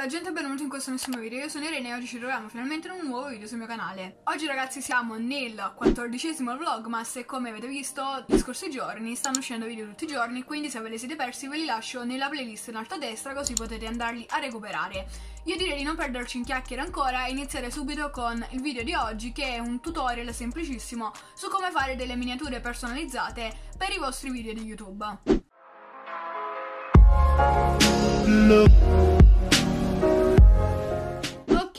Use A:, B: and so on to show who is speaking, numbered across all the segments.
A: Ciao gente e benvenuti in questo nuovo video, io sono Irene e oggi ci troviamo finalmente in un nuovo video sul mio canale Oggi ragazzi siamo nel quattordicesimo vlog ma se come avete visto gli scorsi giorni stanno uscendo video tutti i giorni quindi se ve li siete persi ve li lascio nella playlist in alto a destra così potete andarli a recuperare Io direi di non perderci in chiacchiere ancora e iniziare subito con il video di oggi che è un tutorial semplicissimo su come fare delle miniature personalizzate per i vostri video di YouTube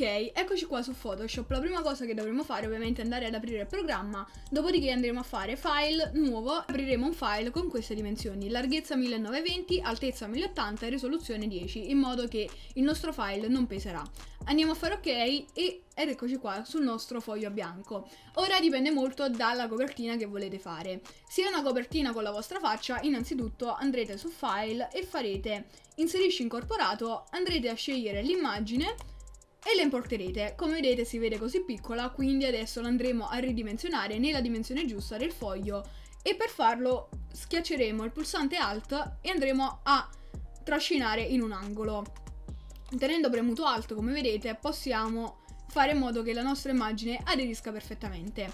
A: eccoci qua su Photoshop. La prima cosa che dovremo fare ovviamente è andare ad aprire il programma, dopodiché andremo a fare file, nuovo, apriremo un file con queste dimensioni, larghezza 1920, altezza 1080 e risoluzione 10, in modo che il nostro file non peserà. Andiamo a fare ok e ed eccoci qua sul nostro foglio bianco. Ora dipende molto dalla copertina che volete fare. Se è una copertina con la vostra faccia, innanzitutto andrete su file e farete inserisci incorporato, andrete a scegliere l'immagine e la importerete. Come vedete si vede così piccola, quindi adesso l'andremo a ridimensionare nella dimensione giusta del foglio e per farlo schiacceremo il pulsante Alt e andremo a trascinare in un angolo. Tenendo premuto Alt, come vedete, possiamo fare in modo che la nostra immagine aderisca perfettamente.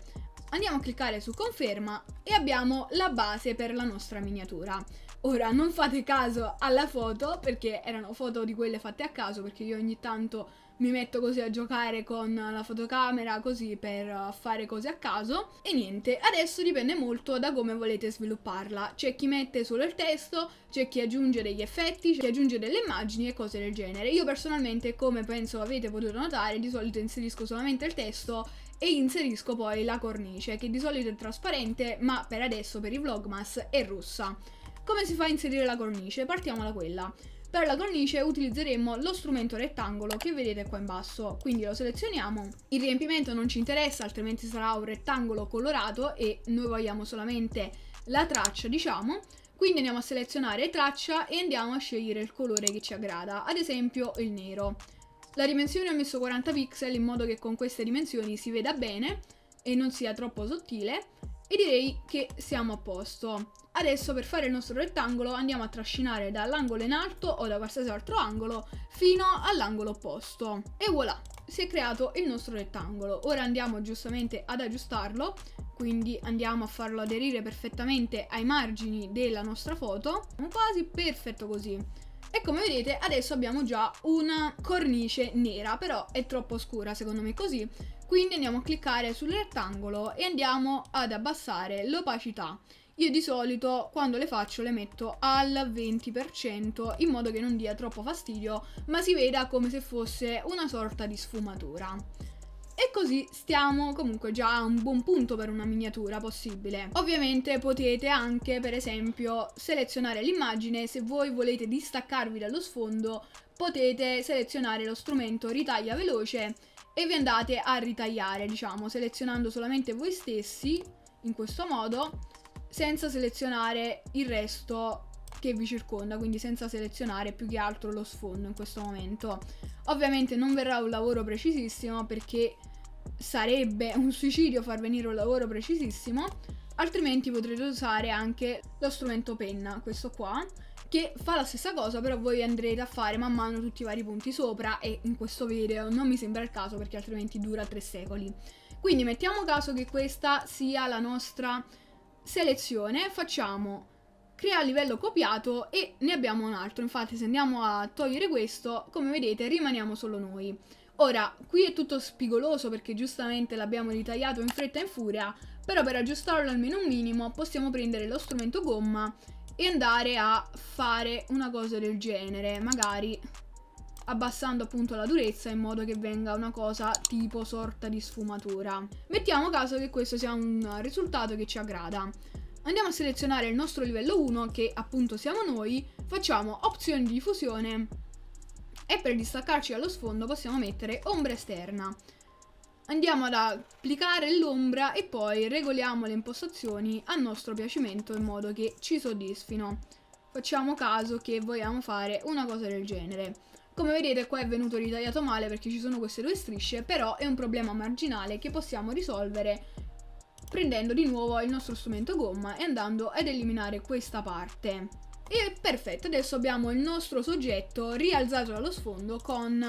A: Andiamo a cliccare su conferma e abbiamo la base per la nostra miniatura. Ora non fate caso alla foto perché erano foto di quelle fatte a caso perché io ogni tanto mi metto così a giocare con la fotocamera così per eh, fare cose a caso e niente adesso dipende molto da come volete svilupparla c'è chi mette solo il testo c'è chi aggiunge degli effetti c'è chi aggiunge delle immagini e cose del genere io personalmente come penso avete potuto notare di solito inserisco solamente il testo e inserisco poi la cornice che di solito è trasparente ma per adesso per i vlogmas è rossa come si fa a inserire la cornice? Partiamo da quella. Per la cornice utilizzeremo lo strumento rettangolo che vedete qua in basso, quindi lo selezioniamo. Il riempimento non ci interessa, altrimenti sarà un rettangolo colorato e noi vogliamo solamente la traccia, diciamo. Quindi andiamo a selezionare traccia e andiamo a scegliere il colore che ci aggrada, ad esempio il nero. La dimensione ho messo 40 pixel in modo che con queste dimensioni si veda bene e non sia troppo sottile e direi che siamo a posto. Adesso per fare il nostro rettangolo andiamo a trascinare dall'angolo in alto o da qualsiasi altro angolo fino all'angolo opposto. E voilà, si è creato il nostro rettangolo. Ora andiamo giustamente ad aggiustarlo, quindi andiamo a farlo aderire perfettamente ai margini della nostra foto. Quasi perfetto così. E come vedete adesso abbiamo già una cornice nera, però è troppo scura secondo me così. Quindi andiamo a cliccare sul rettangolo e andiamo ad abbassare l'opacità. Io di solito quando le faccio le metto al 20% in modo che non dia troppo fastidio ma si veda come se fosse una sorta di sfumatura. E così stiamo comunque già a un buon punto per una miniatura possibile. Ovviamente potete anche per esempio selezionare l'immagine se voi volete distaccarvi dallo sfondo potete selezionare lo strumento ritaglia veloce e vi andate a ritagliare diciamo selezionando solamente voi stessi in questo modo senza selezionare il resto che vi circonda, quindi senza selezionare più che altro lo sfondo in questo momento. Ovviamente non verrà un lavoro precisissimo perché sarebbe un suicidio far venire un lavoro precisissimo, altrimenti potrete usare anche lo strumento penna, questo qua, che fa la stessa cosa, però voi andrete a fare man mano tutti i vari punti sopra e in questo video non mi sembra il caso perché altrimenti dura tre secoli. Quindi mettiamo caso che questa sia la nostra selezione, facciamo crea livello copiato e ne abbiamo un altro. Infatti se andiamo a togliere questo, come vedete, rimaniamo solo noi. Ora, qui è tutto spigoloso perché giustamente l'abbiamo ritagliato in fretta e in furia, però per aggiustarlo almeno un minimo possiamo prendere lo strumento gomma e andare a fare una cosa del genere, magari abbassando appunto la durezza in modo che venga una cosa tipo sorta di sfumatura. Mettiamo caso che questo sia un risultato che ci aggrada. Andiamo a selezionare il nostro livello 1 che appunto siamo noi, facciamo opzioni di fusione e per distaccarci dallo sfondo possiamo mettere ombra esterna. Andiamo ad applicare l'ombra e poi regoliamo le impostazioni a nostro piacimento in modo che ci soddisfino. Facciamo caso che vogliamo fare una cosa del genere. Come vedete qua è venuto ritagliato male perché ci sono queste due strisce, però è un problema marginale che possiamo risolvere prendendo di nuovo il nostro strumento gomma e andando ad eliminare questa parte. E perfetto, adesso abbiamo il nostro soggetto rialzato dallo sfondo con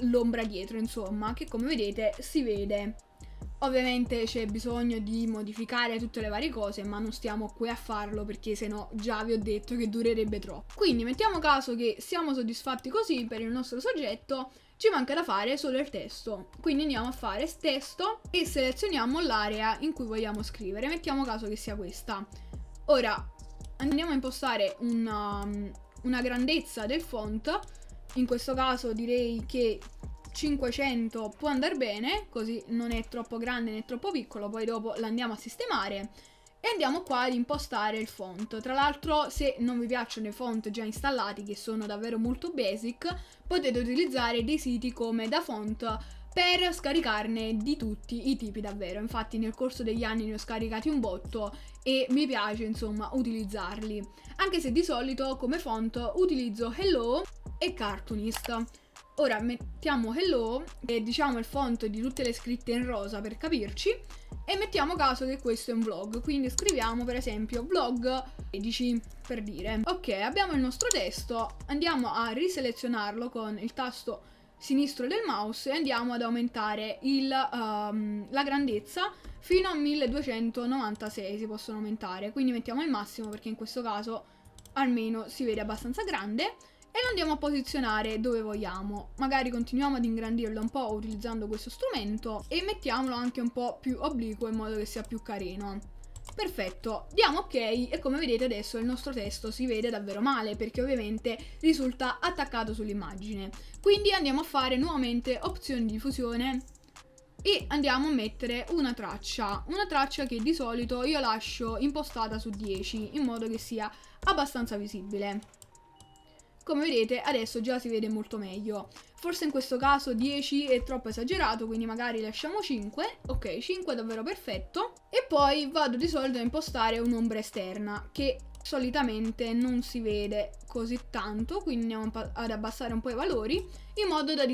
A: l'ombra dietro, insomma, che come vedete si vede. Ovviamente c'è bisogno di modificare tutte le varie cose, ma non stiamo qui a farlo perché sennò già vi ho detto che durerebbe troppo. Quindi mettiamo caso che siamo soddisfatti così per il nostro soggetto, ci manca da fare solo il testo. Quindi andiamo a fare testo e selezioniamo l'area in cui vogliamo scrivere. Mettiamo caso che sia questa. Ora andiamo a impostare una, una grandezza del font, in questo caso direi che 500 può andare bene, così non è troppo grande né troppo piccolo, poi dopo l'andiamo a sistemare e andiamo qua ad impostare il font. Tra l'altro se non vi piacciono i font già installati, che sono davvero molto basic, potete utilizzare dei siti come DaFont per scaricarne di tutti i tipi davvero. Infatti nel corso degli anni ne ho scaricati un botto e mi piace insomma utilizzarli. Anche se di solito come font utilizzo Hello e Cartoonist. Ora mettiamo hello e diciamo il font di tutte le scritte in rosa per capirci e mettiamo caso che questo è un vlog, quindi scriviamo per esempio vlog 16 per dire. Ok, abbiamo il nostro testo, andiamo a riselezionarlo con il tasto sinistro del mouse e andiamo ad aumentare il, um, la grandezza fino a 1296 si possono aumentare, quindi mettiamo il massimo perché in questo caso almeno si vede abbastanza grande e lo andiamo a posizionare dove vogliamo. Magari continuiamo ad ingrandirlo un po' utilizzando questo strumento e mettiamolo anche un po' più obliquo in modo che sia più carino. Perfetto, diamo ok e come vedete adesso il nostro testo si vede davvero male perché ovviamente risulta attaccato sull'immagine. Quindi andiamo a fare nuovamente opzioni di fusione e andiamo a mettere una traccia, una traccia che di solito io lascio impostata su 10 in modo che sia abbastanza visibile. Come vedete adesso già si vede molto meglio. Forse in questo caso 10 è troppo esagerato, quindi magari lasciamo 5. Ok, 5 è davvero perfetto. E poi vado di solito a impostare un'ombra esterna, che solitamente non si vede così tanto, quindi andiamo ad abbassare un po' i valori, in modo da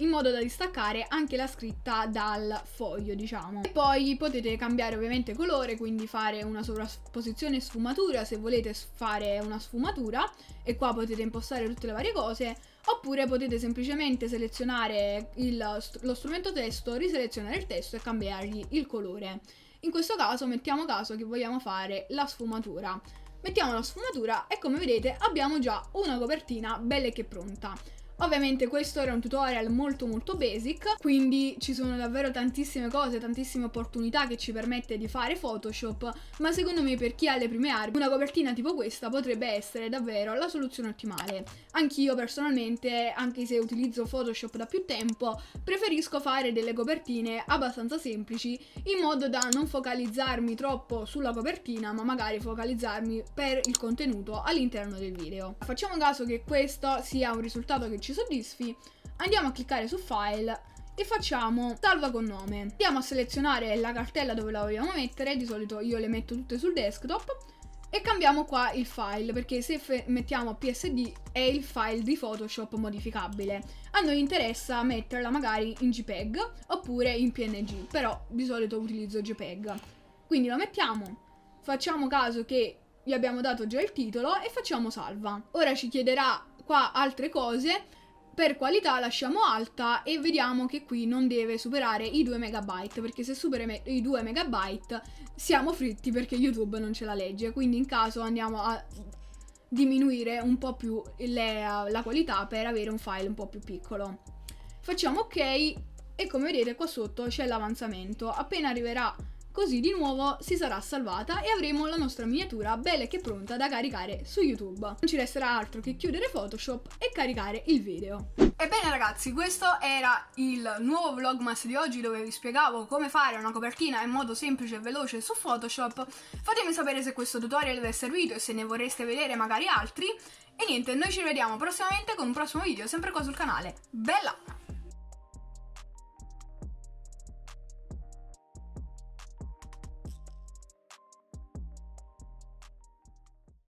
A: in modo da distaccare anche la scritta dal foglio diciamo e poi potete cambiare ovviamente colore quindi fare una sovrapposizione sfumatura se volete fare una sfumatura e qua potete impostare tutte le varie cose oppure potete semplicemente selezionare il, lo strumento testo riselezionare il testo e cambiargli il colore in questo caso mettiamo caso che vogliamo fare la sfumatura mettiamo la sfumatura e come vedete abbiamo già una copertina bella e che pronta Ovviamente questo era un tutorial molto molto basic, quindi ci sono davvero tantissime cose, tantissime opportunità che ci permette di fare Photoshop, ma secondo me per chi ha le prime armi una copertina tipo questa potrebbe essere davvero la soluzione ottimale. Anch'io personalmente, anche se utilizzo Photoshop da più tempo, preferisco fare delle copertine abbastanza semplici in modo da non focalizzarmi troppo sulla copertina, ma magari focalizzarmi per il contenuto all'interno del video. Facciamo caso che questo sia un risultato che ci ci soddisfi, andiamo a cliccare su File e facciamo salva con nome. Andiamo a selezionare la cartella dove la vogliamo mettere, di solito io le metto tutte sul desktop e cambiamo qua il file perché se mettiamo psd è il file di Photoshop modificabile. A noi interessa metterla magari in JPEG oppure in PNG, però di solito utilizzo JPEG. Quindi lo mettiamo, facciamo caso che gli abbiamo dato già il titolo e facciamo salva. Ora ci chiederà qua altre cose per qualità lasciamo alta e vediamo che qui non deve superare i 2 megabyte perché se supera i 2 megabyte siamo fritti perché YouTube non ce la legge quindi in caso andiamo a diminuire un po' più le, la qualità per avere un file un po' più piccolo facciamo ok e come vedete qua sotto c'è l'avanzamento appena arriverà così di nuovo si sarà salvata e avremo la nostra miniatura bella che pronta da caricare su YouTube. Non ci resterà altro che chiudere Photoshop e caricare il video. Ebbene ragazzi, questo era il nuovo vlogmas di oggi dove vi spiegavo come fare una copertina in modo semplice e veloce su Photoshop. Fatemi sapere se questo tutorial vi è servito e se ne vorreste vedere magari altri. E niente, noi ci vediamo prossimamente con un prossimo video sempre qua sul canale. Bella!